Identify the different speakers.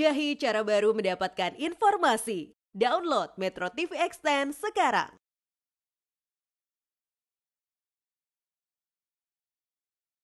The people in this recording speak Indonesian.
Speaker 1: Jahi cara baru mendapatkan informasi. Download Metro TV Extend sekarang.